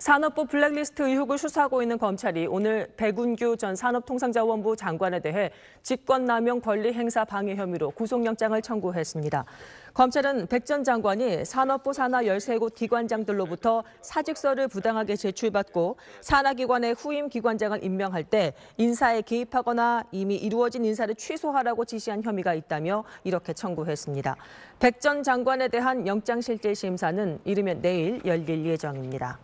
산업부 블랙리스트 의혹을 수사하고 있는 검찰이 오늘 백운규 전 산업통상자원부 장관에 대해 직권남용 권리행사 방해 혐의로 구속영장을 청구했습니다. 검찰은 백 전 장관이 산업부 산하 13곳 기관장들로부터 사직서를 부당하게 제출받고 산하기관의 후임 기관장을 임명할 때 인사에 개입하거나 이미 이루어진 인사를 취소하라고 지시한 혐의가 있다며 이렇게 청구했습니다. 백 전 장관에 대한 영장실질심사는 이르면 내일 열릴 예정입니다.